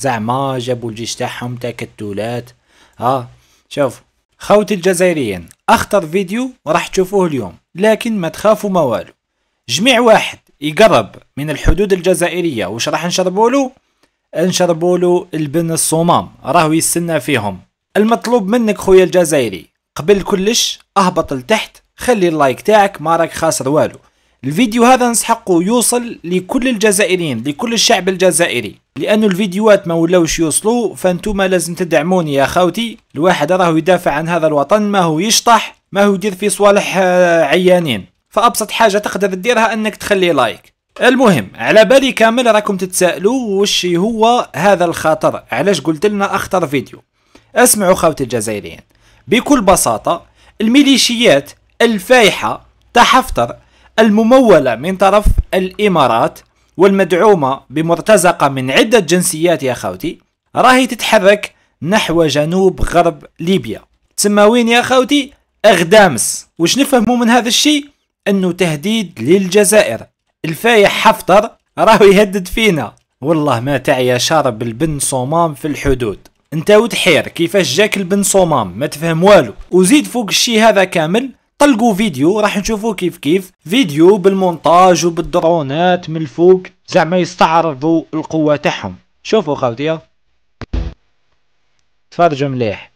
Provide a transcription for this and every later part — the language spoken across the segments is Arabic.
زعما جابوا الجيش تاعهم تاع كتولات ها آه، شوف خوتي الجزائريين اخطر فيديو راح تشوفوه اليوم لكن ما تخافوا ما والو جميع واحد يقرب من الحدود الجزائريه واش راح نشربوا له نشربوا له البن الصمام راهو يستنى فيهم المطلوب منك خويا الجزائري قبل كلش اهبط لتحت خلي اللايك تاعك ما راك خاسر والو الفيديو هذا نسحقه يوصل لكل الجزائريين لكل الشعب الجزائري لانه الفيديوهات ما ولاوش يوصلوا فانتوما لازم تدعموني يا خاوتي الواحد راهو يدافع عن هذا الوطن ما هو يشطح ما هو يدير في صوالح آه، عيانين فابسط حاجه تقدر تديرها انك تخلي لايك المهم على بالي كامل راكم تتسائلوا وش هو هذا الخطر علاش قلت لنا اخطر فيديو اسمعوا خاوتي الجزائريين بكل بساطه الميليشيات الفايحه تحفتر الممولة من طرف الإمارات والمدعومة بمرتزقة من عدة جنسيات يا خوتي راهي تتحرك نحو جنوب غرب ليبيا تسمى وين يا خوتي أغدامس وش نفهموا من هذا الشيء أنه تهديد للجزائر الفايح حفتر راهو يهدد فينا والله ما تعيا شارب البن صومام في الحدود انت وتحير كيفاش جاك البن صومام ما تفهم والو وزيد فوق الشي هذا كامل طلقوا فيديو راح نشوفوا كيف كيف فيديو بالمونتاج وبالدرونات من الفوق زعما يستعرضوا القوة تاعهم شوفوا خاوتي تفرجوا مليح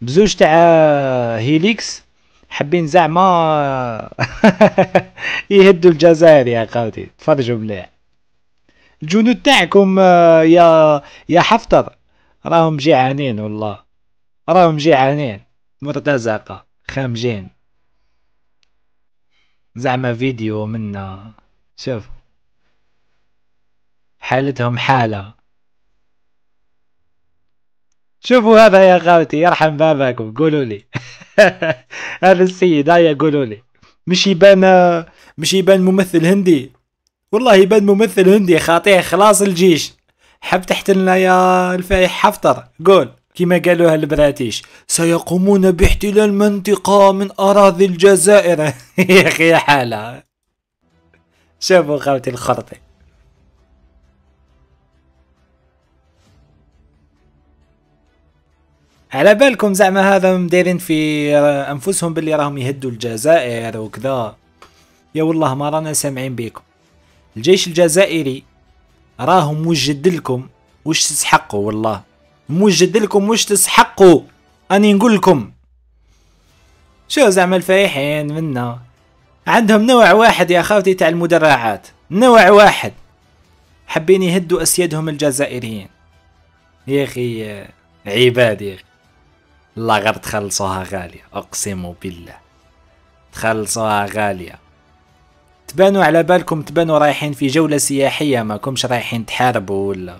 بزوج تاع هيليكس حابين زعما يهدوا الجزائر يا خاوتي تفرجوا مليح الجنود تاعكم آه، يا يا حفتر راهم جيعانين والله راهم جيعانين مرتزقة خامجين زعما فيديو منا شوف حالتهم حالة شوفوا هذا يا خالتي يرحم باباكم قولوا لي هذا السيد هيا قولوا لي مش يبان آه، مش يبان ممثل هندي والله يبان ممثل هندي خاطيه خلاص الجيش حب تحتلنا يا الفايح حفتر قول كما قالوها البراتيش سيقومون باحتلال منطقة من أراضي الجزائر يا أخي يا حالة شافوا خوتي الخرطي على بالكم زعما هذا مدايرين في انفسهم باللي راهم يهدوا الجزائر وكذا يا والله ما رانا سامعين بيكم الجيش الجزائري راه موجد لكم واش تسحقوا والله موجد لكم واش تسحقوا اني نقول لكم شو زعما الفايحين منا عندهم نوع واحد يا خاوتي تاع المدرعات نوع واحد حابين يهدوا اسيادهم الجزائريين يا اخي عباد يا اخي الله غير تخلصوها غاليه اقسم بالله تخلصوها غاليه تبانوا على بالكم تبانوا رايحين في جولة سياحية ما كمش رايحين تحاربوا ولا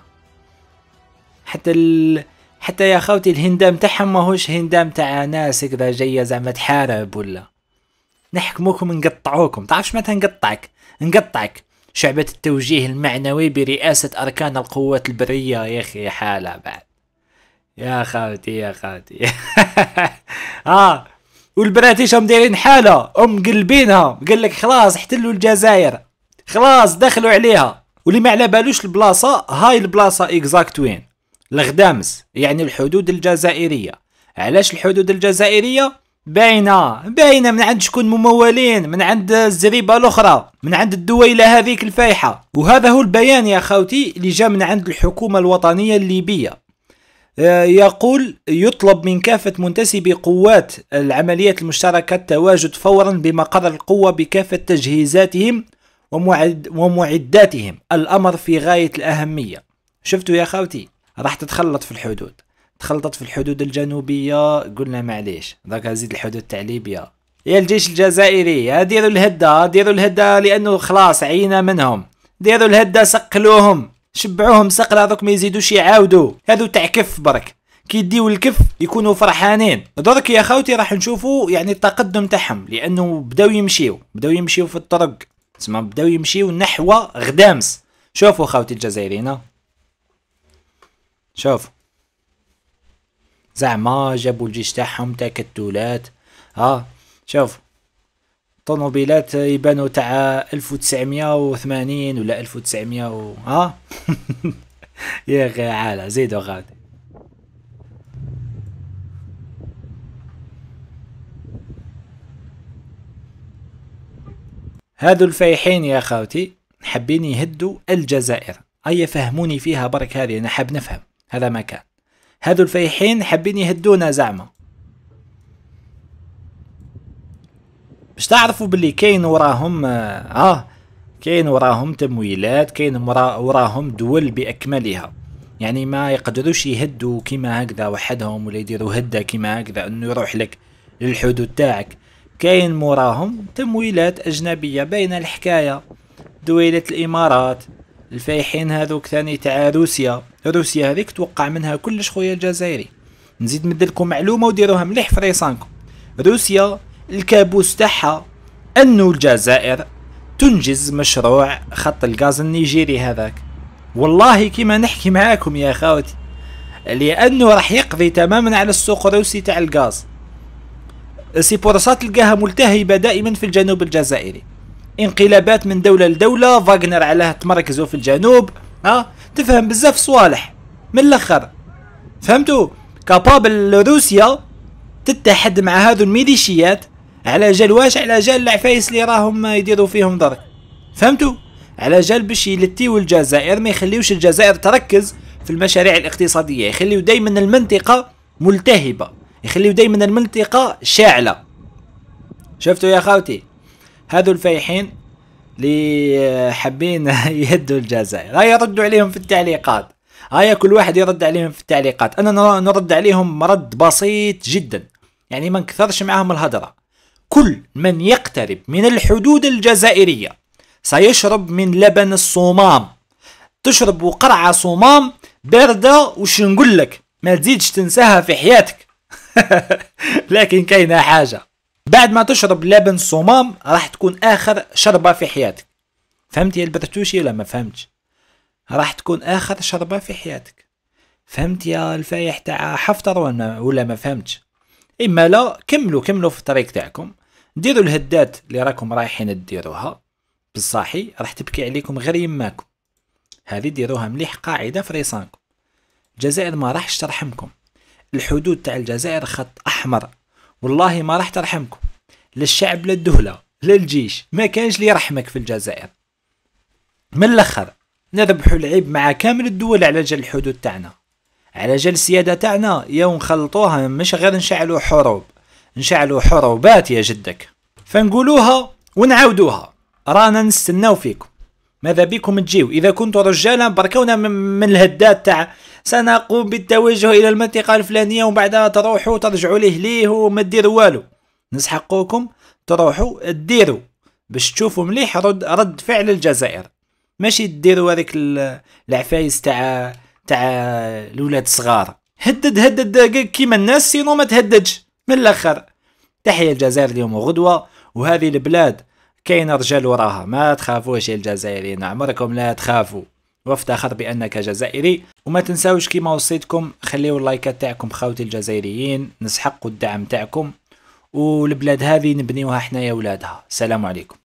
حتى ال... حتى يا خوتي الهندام تاعهم ماهوش هندام تاع ناس هكذا جايه زعما تحارب ولا نحكموكم نقطعوكم تعرفش متى نقطعك نقطعك شعبة التوجيه المعنوي برئاسة أركان القوات البرية يا أخي حالة بعد يا خوتي يا خاوتي آه والبراتيش هم دايرين حاله هم قلبينها قال لك خلاص احتلوا الجزائر خلاص دخلوا عليها واللي ما على بالوش البلاصه هاي البلاصه اكزاكت وين الغدامس يعني الحدود الجزائريه علاش الحدود الجزائريه باينه باينه من عند شكون ممولين من عند الزريبه الاخرى من عند الدويله هذيك الفايحه وهذا هو البيان يا خوتي اللي جا من عند الحكومه الوطنيه الليبيه آه، يقول يطلب من كافة منتسبي قوات العمليات المشتركة التواجد فورا بمقر القوة بكافة تجهيزاتهم ومعداتهم الأمر في غاية الأهمية شفتوا يا خوتي راح تتخلط في الحدود تخلطت في الحدود الجنوبية قلنا معليش ذاك زيد الحدود تاع ليبيا يا الجيش الجزائري ديروا الهدة ديروا الهدة لأنه خلاص عينا منهم ديروا الهدة سقلوهم شبعوهم صقل هذوك ما يزيدوش يعاودوا هذو تاع كف برك كيديو الكف يكونوا فرحانين درك يا خاوتي راح نشوفوا يعني التقدم تاعهم لانه بداو يمشيو بداو يمشيو في الطرق تسمى بداو يمشيو نحو غدامس شوفوا خاوتي الجزائريين شوف زعما جابوا الجيش تاعهم كتولات ها شوف طونوبيلات يبانو تاع 1980 ولا 1900 و... ها يا غي عالة زيدو غادي هادو الفايحين يا خاوتي حابين يهدوا الجزائر اي فهموني فيها برك هذه انا حاب نفهم هذا ما كان هادو الفايحين حابين يهدونا زعما باش تعرفوا باللي كاين وراهم آه،, اه كاين وراهم تمويلات كاين وراهم دول باكملها يعني ما يقدروش يهدوا كيما هكذا وحدهم ولا يديروا هده كيما هكذا انه يروح لك للحدود تاعك كاين موراهم تمويلات اجنبيه بين الحكايه دويلة الامارات الفايحين هذوك ثاني تاع روسيا روسيا هذيك توقع منها كلش خويا الجزائري نزيد مدلكم معلومه وديروها مليح فريسانكم روسيا الكابوس تاعها انه الجزائر تنجز مشروع خط الغاز النيجيري هذاك والله كيما نحكي معاكم يا خاوتي لانه راح يقضي تماما على السوق الروسي تاع الغاز سي بورصات تلقاها ملتهبه دائما في الجنوب الجزائري انقلابات من دوله لدوله فاغنر علاه تمركزوا في الجنوب ها تفهم بزاف صوالح من الاخر فهمتوا كابابل روسيا تتحد مع هذو الميليشيات على جال واش على جال العفايس اللي راهم يديروا فيهم ضرك فهمتوا على جال باش يلتيو الجزائر ما يخليوش الجزائر تركز في المشاريع الاقتصاديه يخليو دائما المنطقه ملتهبه يخليو دائما المنطقه شاعله شفتوا يا خاوتي هذو الفايحين اللي حابين يهدوا الجزائر هيا ردوا عليهم في التعليقات هيا كل واحد يرد عليهم في التعليقات انا نرد عليهم رد بسيط جدا يعني ما نكثرش معاهم الهضره كل من يقترب من الحدود الجزائرية سيشرب من لبن الصمام تشرب قرعة صمام باردة وش نقول لك ما تزيدش تنساها في حياتك لكن كاينة حاجة بعد ما تشرب لبن صمام راح تكون آخر شربة في حياتك فهمت يا البرتوشي ولا ما فهمتش راح تكون آخر شربة في حياتك فهمت يا الفايح تاع حفتر ولا ما فهمتش اما لا كملوا كملوا في الطريق تاعكم ديروا الهدات اللي راكم رايحين ديروها بصاحي راح تبكي عليكم غير يماكم هذه ديروها مليح قاعده في ريسانكم الجزائر ما راحش ترحمكم الحدود تاع الجزائر خط احمر والله ما راح ترحمكم لا الشعب لا لا الجيش ما كانش لي يرحمك في الجزائر من الاخر نربحوا العيب مع كامل الدول على جل الحدود تاعنا على جل السياده تاعنا يوم نخلطوها مش غير نشعلوا حروب نشعلوا حروبات يا جدك فنقولوها ونعاودوها رانا نستناو فيكم ماذا بكم تجيو اذا كنتوا رجالا بركونا من الهدات تاع سنقوم بالتوجه الى المنطقه الفلانيه وبعدها تروحوا ترجعوا ليه ليه وما ديروا والو نسحقوكم تروحوا ديروا باش تشوفوا مليح رد, رد فعل الجزائر ماشي ديروا هذيك العفايس تاع تاع الولاد الصغار هدد هدد كيما الناس سينو ما تهددش من الاخر تحيه الجزائر اليوم وغدوه وهذه البلاد كاين رجال وراها ما تخافوش يا الجزائريين عمركم لا تخافوا وافتخر بانك جزائري وما تنساوش كيما وصيتكم خليو اللايكات تاعكم خاوتي الجزائريين نسحقوا الدعم تاعكم والبلاد هذه نبنيوها حنايا ولادها سلام عليكم